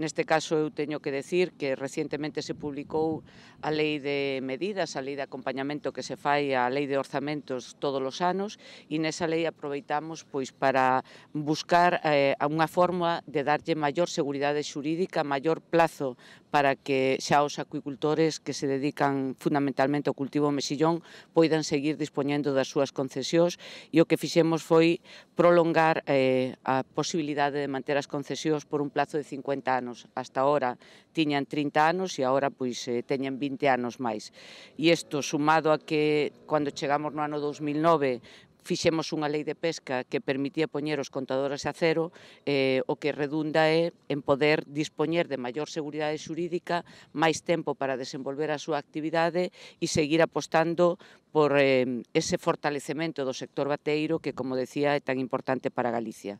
Neste caso eu teño que decir que recientemente se publicou a lei de medidas, a lei de acompañamento que se fai a lei de orzamentos todos os anos e nesa lei aproveitamos pois para buscar eh, unha forma de darlle maior seguridade xurídica, maior plazo para que xa os acuicultores que se dedican fundamentalmente ao cultivo mexillón poidan seguir dispoñendo das súas concesións e o que fixemos foi prolongar eh, a posibilidade de manter as concesións por un plazo de 50 anos anos. Hasta ahora tiñan 30 anos e agora pois eh, teñen 20 anos máis. E isto sumado a que cando chegamos no ano 2009 fixemos unha lei de pesca que permitía poñer os contadores a cero, eh, o que redunda é en poder dispoñer de maior seguridade xurídica, máis tempo para desenvolver a súa actividade e seguir apostando por eh, ese fortalecemento do sector bateiro que, como decía, é tan importante para Galicia.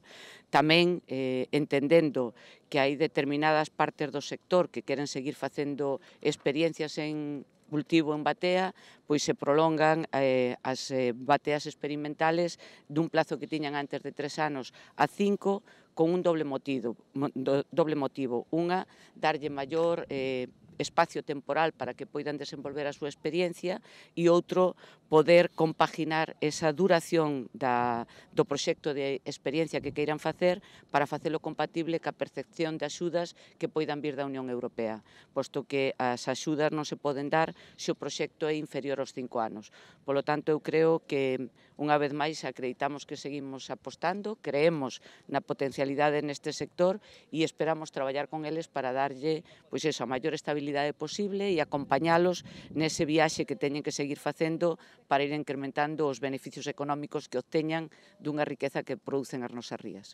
Tamén eh, entendendo que hai determinadas partes do sector que queren seguir facendo experiencias en cultivo en batea, pois se prolongan eh, as eh, bateas experimentales dun plazo que tiñan antes de tres anos a cinco, con un doble motivo, do, doble motivo. Unha, darlle maior eh, espacio temporal para que poidan desenvolver a súa experiencia e outro, poder compaginar esa duración da, do proxecto de experiencia que queiran facer para facelo compatible ca percepción de axudas que poidan vir da Unión Europea, posto que as axudas non se poden dar se o proxecto é inferior aos cinco anos. Polo tanto, eu creo que, unha vez máis, acreditamos que seguimos apostando, creemos na potencialidade neste sector e esperamos traballar con eles para darlle pois eso, a maior estabilidade posible e acompañalos nese viaxe que teñen que seguir facendo para ir incrementando os beneficios económicos que obteñan dunha riqueza que producen as nosas rías.